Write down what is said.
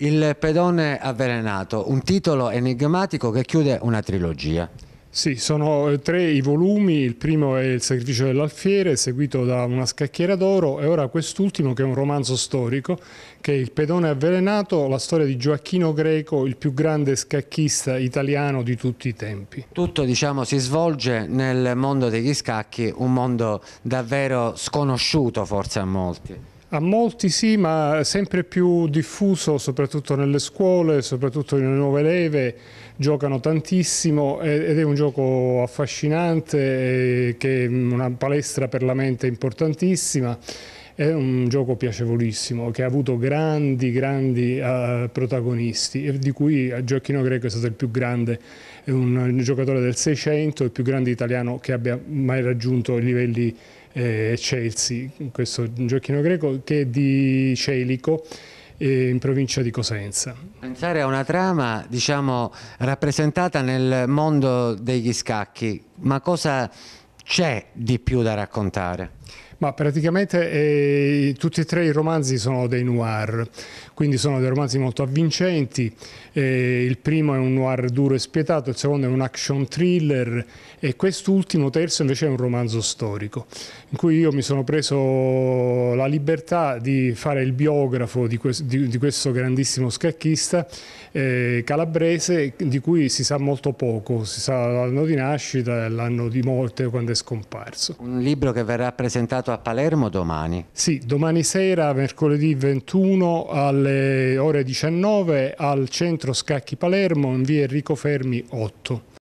Il pedone avvelenato, un titolo enigmatico che chiude una trilogia. Sì, sono eh, tre i volumi, il primo è Il sacrificio dell'alfiere, seguito da Una scacchiera d'oro e ora quest'ultimo che è un romanzo storico, che è Il pedone avvelenato, la storia di Gioacchino Greco, il più grande scacchista italiano di tutti i tempi. Tutto diciamo, si svolge nel mondo degli scacchi, un mondo davvero sconosciuto forse a molti. A molti sì, ma sempre più diffuso, soprattutto nelle scuole, soprattutto nelle nuove leve, giocano tantissimo ed è un gioco affascinante eh, che è una palestra per la mente importantissima. È un gioco piacevolissimo che ha avuto grandi, grandi eh, protagonisti, di cui eh, Gioacchino Greco è stato il più grande, è un, giocatore del 600, il più grande italiano che abbia mai raggiunto i livelli eh, Celsi, questo giochino greco, che è di Celico eh, in provincia di Cosenza. Pensare a una trama diciamo, rappresentata nel mondo degli scacchi, ma cosa c'è di più da raccontare? Ma praticamente eh, tutti e tre i romanzi sono dei noir, quindi sono dei romanzi molto avvincenti. Eh, il primo è un noir duro e spietato, il secondo è un action thriller e quest'ultimo, terzo, invece è un romanzo storico, in cui io mi sono preso la libertà di fare il biografo di, que di, di questo grandissimo scacchista eh, calabrese di cui si sa molto poco, si sa l'anno di nascita e l'anno di morte quando è scomparso. Un libro che verrà presentato a Palermo domani. Sì, domani sera, mercoledì 21 alle ore 19 al centro Scacchi Palermo in via Enrico Fermi 8.